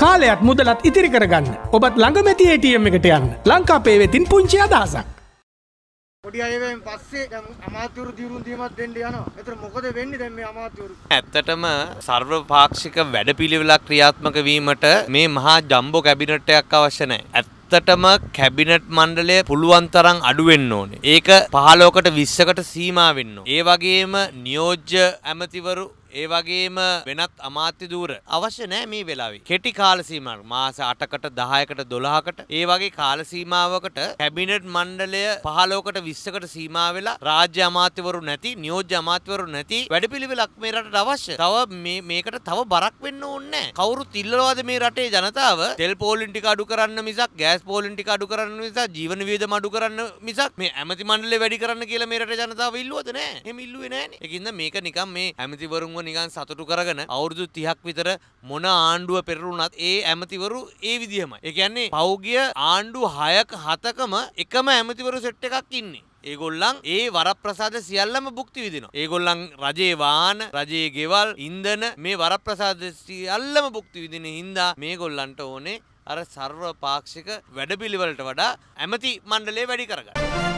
කාලයක්ත් මුදලත් ඉතිරි කරගන්න ඔබත් ළඟමැති ATM එකට යන්න ලංකාපේ වෙතින් පුංචි අදහසක් පොඩි අයවෙන් පස්සේ අමාතතුරු දියුණු දීමත් දෙන්න යනවා එතර මොකද වෙන්නේ දැන් මේ අමාතතුරු ඇත්තටම සර්ව පාක්ෂික වැඩපිළිවෙලක් ක්‍රියාත්මක වීමට මේ මහා ජම්බෝ කැබිනට්ටයක් අවශ්‍ය නැහැ ඇත්තටම කැබිනට් මණ්ඩලය පුළුවන් තරම් අඩු වෙන්න ඕනේ. ඒක 15කට 20කට සීමා වෙන්න ඕනේ. ඒ වගේම නියෝජ්‍ය ඇමතිවරු ඒ වගේම වෙනත් අමාත්‍ය ධූර අවශ්‍ය නැහැ මේ වෙලාවේ. කෙටි කාල සීමාවක් මාස 8කට 10කට 12කට ඒ වගේ කාල සීමාවකට කැබිනට් මණ්ඩලය 15කට 20කට සීමා වෙලා රාජ්‍ය අමාත්‍යවරු නැති නියෝජ්‍ය අමාත්‍යවරු නැති වැඩපිළිවෙලක් මේ රටට අවශ්‍ය. තව මේ මේකට තව බරක් වෙන්න ඕනේ නැහැ. කවුරුත් ඉල්ලනවාද මේ රටේ ජනතාව තෙල් පෝලින් ටික අඩු කරන්න මිසක් ගෑස් ගෑස්පෝලින් ටික අඩු කරන්න නිසා ජීවන වියදම අඩු කරන්න මිසක් මේ ඇමති මණ්ඩලේ වැඩි කරන්න කියලා මේ රටේ ජනතාව ඉල්ලුවද නෑ. එහෙම ඉල්ලුවේ නෑනේ. ඒකින්ද මේක නිකන් මේ ඇමතිවරුන්ව නිකන් සතුටු කරගෙන අවුරුදු 30ක් විතර මොන ආණ්ඩුව පෙරළුණත් ඒ ඇමතිවරු ඒ විදිහමයි. ඒ කියන්නේ පෞගිය ආණ්ඩු 6ක 7කම එකම ඇමතිවරු සෙට් එකක් ඉන්නේ. ඒගොල්ලන් ඒ වරප්‍රසාද සියල්ලම භුක්ති විදිනවා. ඒගොල්ලන් රජේ වාන, රජේ ගෙවල්, ඉන්ධන මේ වරප්‍රසාද සියල්ලම භුක්ති විදින හින්දා මේගොල්ලන්ට ඕනේ අර සර්ව පාක්ෂික වැඩපිළිවෙලට වඩා ඇමති මණ්ඩලේ වැඩි කරගන්න.